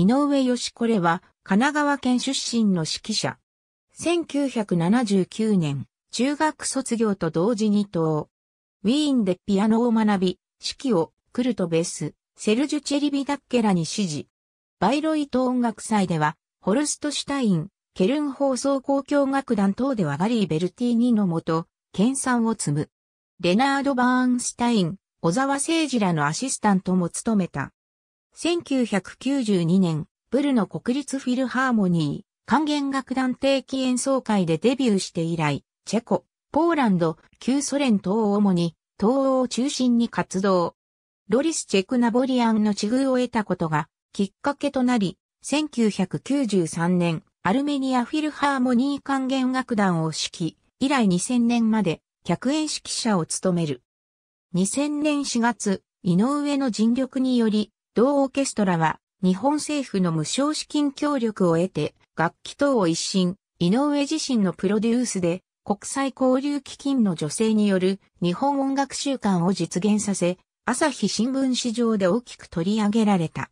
井上義これは、神奈川県出身の指揮者。1979年、中学卒業と同時に等。ウィーンでピアノを学び、指揮を、クルトベース、セルジュ・チェリビダッケラに指示。バイロイト音楽祭では、ホルストシュタイン、ケルン放送交響楽団等ではガリー・ベルティーニのもと、研鑽を積む。レナード・バーンスタイン、小沢聖二らのアシスタントも務めた。1992年、ブルの国立フィルハーモニー、管弦楽団定期演奏会でデビューして以来、チェコ、ポーランド、旧ソ連等を主に、東欧を中心に活動。ロリス・チェク・ナボリアンの地遇を得たことが、きっかけとなり、1993年、アルメニアフィルハーモニー管弦楽団を指揮、以来2000年まで、客演指揮者を務める。2000年4月、井上の尽力により、同オーケストラは、日本政府の無償資金協力を得て、楽器等を一新、井上自身のプロデュースで、国際交流基金の女性による日本音楽週間を実現させ、朝日新聞市場で大きく取り上げられた。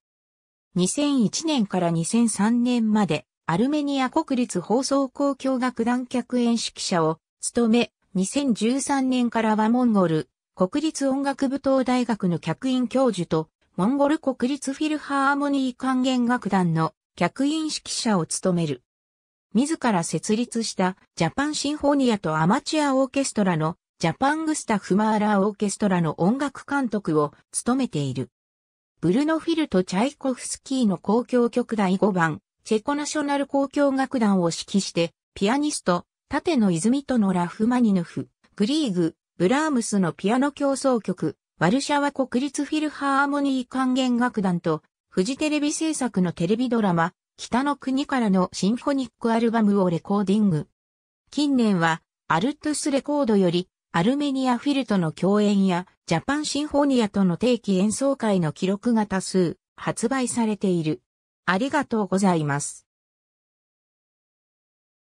2001年から2003年まで、アルメニア国立放送公共楽団客演指揮者を務め、2013年からはモンゴル国立音楽舞踏大学の客員教授とモンゴル国立フィルハーモニー管弦楽団の客員指揮者を務める。自ら設立したジャパンシンフォニアとアマチュアオーケストラのジャパングスタフ・マーラーオーケストラの音楽監督を務めている。ブルノフィルとチャイコフスキーの交響曲第5番、チェコナショナル交響楽団を指揮して、ピアニスト、縦の泉とのラフマニヌフ、グリーグ、ブラームスのピアノ競争曲、ワルシャワ国立フィルハーモニー管弦楽団と、フジテレビ制作のテレビドラマ、北の国からのシンフォニックアルバムをレコーディング。近年は、アルトゥスレコードより、アルメニアフィルとの共演や、ジャパンシンフォニアとの定期演奏会の記録が多数、発売されている。ありがとうございます。